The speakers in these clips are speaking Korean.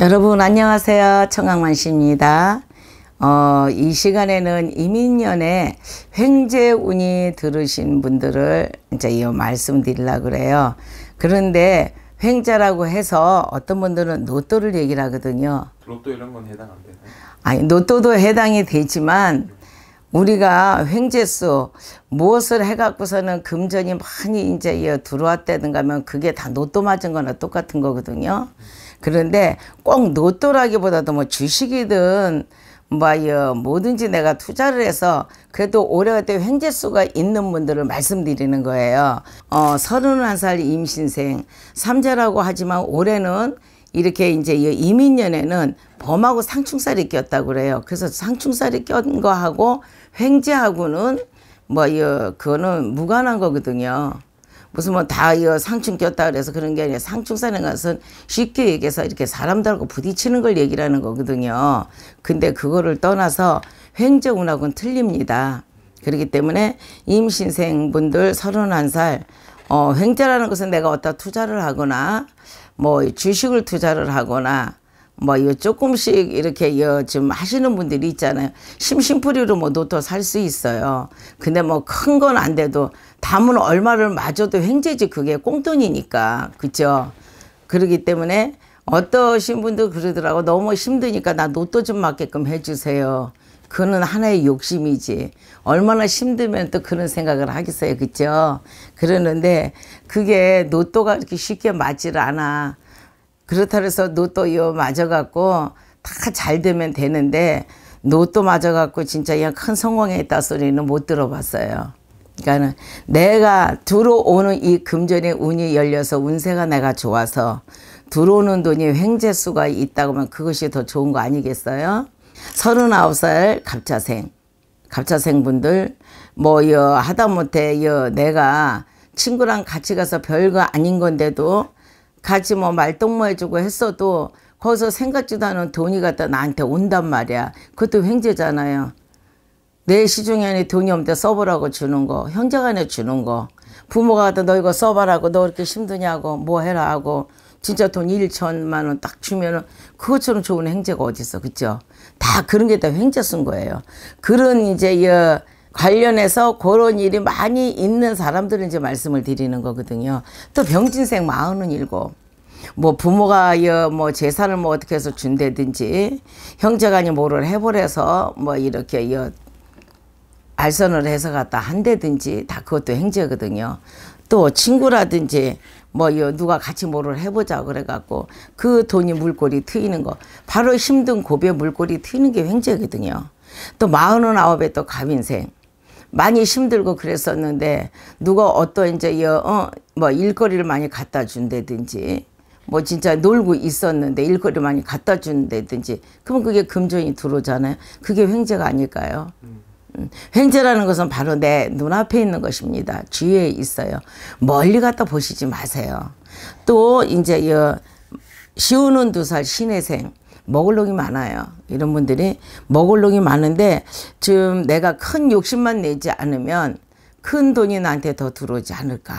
여러분 안녕하세요. 청강만 씨입니다. 어, 이 시간에는 이민년에 횡재운이 들으신 분들을 이제 이 말씀드리려고 그래요. 그런데 횡재라고 해서 어떤 분들은 노또를 얘기를 하거든요. 로또 이런 건 해당 안 되나요? 아니, 노또도 해당이 되지만 우리가 횡재수 무엇을 해갖고서는 금전이 많이 이제 들어왔다든가 하면 그게 다 노또 맞은 거나 똑같은 거거든요. 음. 그런데 꼭노또라기보다도뭐 주식이든 뭐요 뭐든지 내가 투자를 해서 그래도 올 오래때 횡재수가 있는 분들을 말씀드리는 거예요. 어, 서른한 살 임신생 삼자라고 하지만 올해는 이렇게 이제 이민년에는 범하고 상충살이 꼈다고 그래요. 그래서 상충살이 꼈는 거하고 횡재하고는 뭐요 그거는 무관한 거거든요. 무슨 뭐다 이거 상충 꼈다 그래서 그런 게 아니라 상충사는 것은 쉽게 얘기해서 이렇게 사람들하고 부딪히는 걸 얘기라는 거거든요. 근데 그거를 떠나서 횡재운하고는 틀립니다. 그렇기 때문에 임신생 분들 31살 어, 횡재라는 것은 내가 어디다 투자를 하거나 뭐 주식을 투자를 하거나 뭐이 조금씩 이렇게 요 지금 하시는 분들이 있잖아요. 심심풀이로 뭐 노토 살수 있어요. 근데 뭐 큰 건 안 돼도 담은 얼마를 마저도 횡재지 그게 꽁돈이니까 그죠? 그러기 때문에 어떠신 분들 그러더라고 너무 힘드니까 나 노토 좀 맞게끔 해주세요. 그거는 하나의 욕심이지. 얼마나 힘들면 또 그런 생각을 하겠어요. 그죠? 그러는데 그게 노또가 이렇게 쉽게 맞질 않아. 그렇다 해서 노또요 이 맞아갖고 다 잘 되면 되는데 노또 맞아갖고 진짜 그냥 큰 성공에 있다 소리는 못 들어봤어요. 그러니까는 내가 들어오는 이 금전의 운이 열려서 운세가 내가 좋아서 들어오는 돈이 횡재수가 있다고 하면 그것이 더 좋은 거 아니겠어요? 서른아홉 살 갑자생, 갑자생 분들, 뭐, 여, 하다못해, 여, 내가 친구랑 같이 가서 별거 아닌 건데도 같이 뭐 말동무 해주고 했어도 거기서 생각지도 않은 돈이 갖다 나한테 온단 말이야. 그것도 횡재잖아요. 내 시중에는 돈이 없는데 써보라고 주는 거, 형제간에 주는 거, 부모가 갖다 너 이거 써봐라고 너 이렇게 힘드냐고 뭐 해라 하고 진짜 돈 1천만 원 딱 주면은 그것처럼 좋은 횡재가 어디 있어, 그죠? 다 그런 게 다 횡재 쓴 거예요. 그런 이제 이 관련해서 그런 일이 많이 있는 사람들은 이제 말씀을 드리는 거거든요. 또 병진생 마흔은 일곱. 뭐 부모가 여뭐 재산을 뭐 어떻게 해서 준다든지 형제간이 뭐를 해버려서뭐 이렇게 여 알선을 해서 갖다 한다든지 다 그것도 행제거든요. 또 친구라든지 뭐 누가 같이 뭐를 해보자 그래갖고 그 돈이 물꼬리 트이는 거 바로 힘든 고비에 물꼬리 트이는 게 횡재거든요. 또 마흔은 아홉에 또 갑인생 많이 힘들고 그랬었는데 누가 어떤 이제 여, 어, 뭐 일거리를 많이 갖다 준다든지 뭐 진짜 놀고 있었는데 일거리 를 많이 갖다 준다든지 그러면 그게 금전이 들어오잖아요. 그게 횡재가 아닐까요? 음. 횡재라는 것은 바로 내 눈앞에 있는 것입니다. 주위에 있어요. 멀리 갖다 보시지 마세요. 또 이제 여, 시우는 두 살 신혜생 먹을 놈이 많아요. 이런 분들이 먹을 놈이 많은데 지금 내가 큰 욕심만 내지 않으면 큰 돈이 나한테 더 들어오지 않을까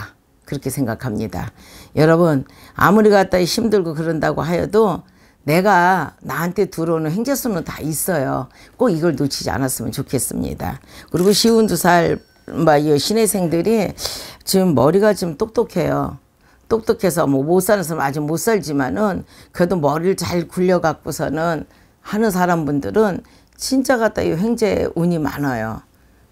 그렇게 생각합니다. 여러분 아무리 갖다 힘들고 그런다고 하여도 내가 나한테 들어오는 행제수는 다 있어요. 꼭 이걸 놓치지 않았으면 좋겠습니다. 그리고 쉬운 두살 뭐, 신혜생들이 지금 머리가 좀 똑똑해요. 똑똑해서 뭐못 사는 사람 아주 못 살지만은 그래도 머리를 잘 굴려 갖고서는 하는 사람분들은 진짜 갖다 이 횡재 운이 많아요.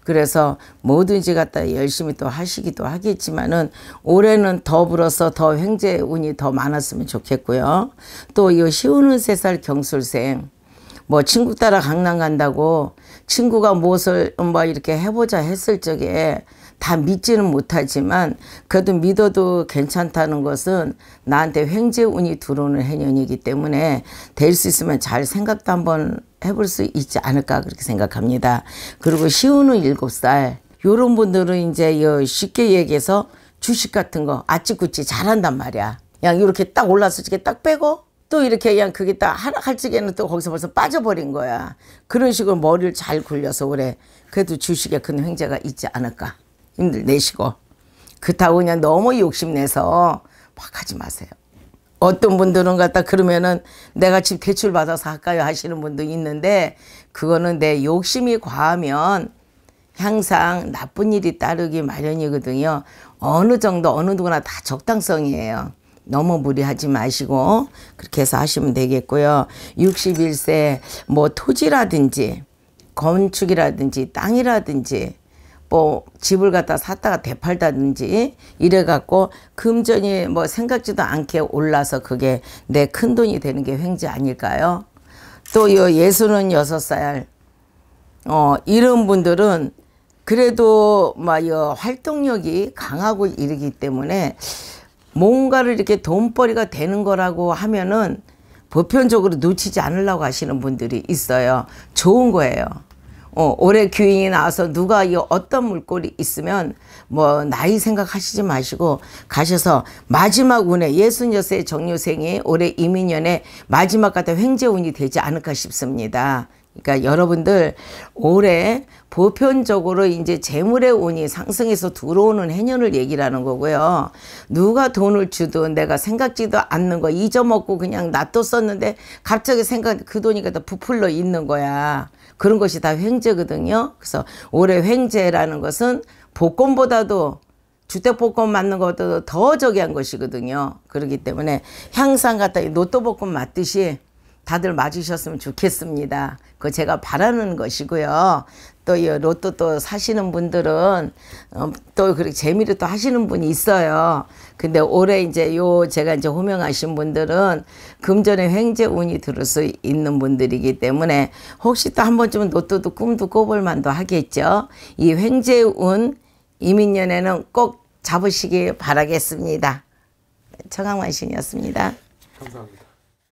그래서 뭐든지 갖다 열심히 또 하시기도 하겠지만은 올해는 더불어서 더 횡재 운이 더 많았으면 좋겠고요. 또이 시우는 세 살 경술생 뭐 친구 따라 강남 간다고 친구가 무엇을 뭐 이렇게 해보자 했을 적에 다 믿지는 못하지만 그래도 믿어도 괜찮다는 것은 나한테 횡재운이 들어오는 해년이기 때문에 될 수 있으면 잘 생각도 한번 해볼 수 있지 않을까 그렇게 생각합니다. 그리고 시우는 일곱 살 요런 분들은 이제 쉽게 얘기해서 주식 같은 거 아찌구찌 잘한단 말이야. 그냥 이렇게 딱 올라서지게 딱 빼고 또 이렇게 그냥 그게 딱하할적에는또 거기서 벌써 빠져버린 거야. 그런 식으로 머리를 잘 굴려서 그래. 그래도 주식에 큰 횡재가 있지 않을까. 힘들 내시고 그렇다고 그냥 너무 욕심내서 막 하지 마세요. 어떤 분들은 갖다 그러면은 내가 집 대출 받아서 할까요 하시는 분도 있는데 그거는 내 욕심이 과하면 항상 나쁜 일이 따르기 마련이거든요. 어느 정도 어느 누구나 다 적당성이에요. 너무 무리하지 마시고 그렇게 해서 하시면 되겠고요. 61세 뭐 토지라든지 건축이라든지 땅이라든지 뭐 집을 갖다 샀다가 대팔다든지 이래갖고 금전이 뭐 생각지도 않게 올라서 그게 내 큰 돈이 되는 게 횡재 아닐까요? 또 요 예수는 여섯 살 어, 이런 분들은 그래도 막 요 활동력이 강하고 이르기 때문에 뭔가를 이렇게 돈벌이가 되는 거라고 하면은 보편적으로 놓치지 않으려고 하시는 분들이 있어요. 좋은 거예요. 어, 올해 귀인이 나와서 누가 이 어떤 물꼬리 있으면 뭐 나이 생각하시지 마시고 가셔서 마지막 운에 예순 여세 정유생이 올해 이민년에 마지막 같은 횡재운이 되지 않을까 싶습니다. 그러니까 여러분들 올해 보편적으로 이제 재물의 운이 상승해서 들어오는 해년을 얘기라는 거고요. 누가 돈을 주든 내가 생각지도 않는 거 잊어먹고 그냥 놔뒀었는데 갑자기 생각 그 돈이 갖다 부풀러 있는 거야. 그런 것이 다 횡재거든요. 그래서 올해 횡재라는 것은 복권보다도 주택 복권 맞는 것보다 더 저기 한 것이거든요. 그렇기 때문에 향상 같다. 노또 복권 맞듯이 다들 맞으셨으면 좋겠습니다. 그 제가 바라는 것이고요. 또 이 로또 또 사시는 분들은 어, 또 그렇게 재미를 또 하시는 분이 있어요. 근데 올해 이제 요 제가 이제 호명하신 분들은 금전의 횡재 운이 들을 수 있는 분들이기 때문에 혹시 또 한번쯤 로또도 꿈도 꿔 볼 만도 하겠죠. 이 횡재 운 이민년에는 꼭 잡으시길 바라겠습니다. 청강만신이었습니다. 감사합니다.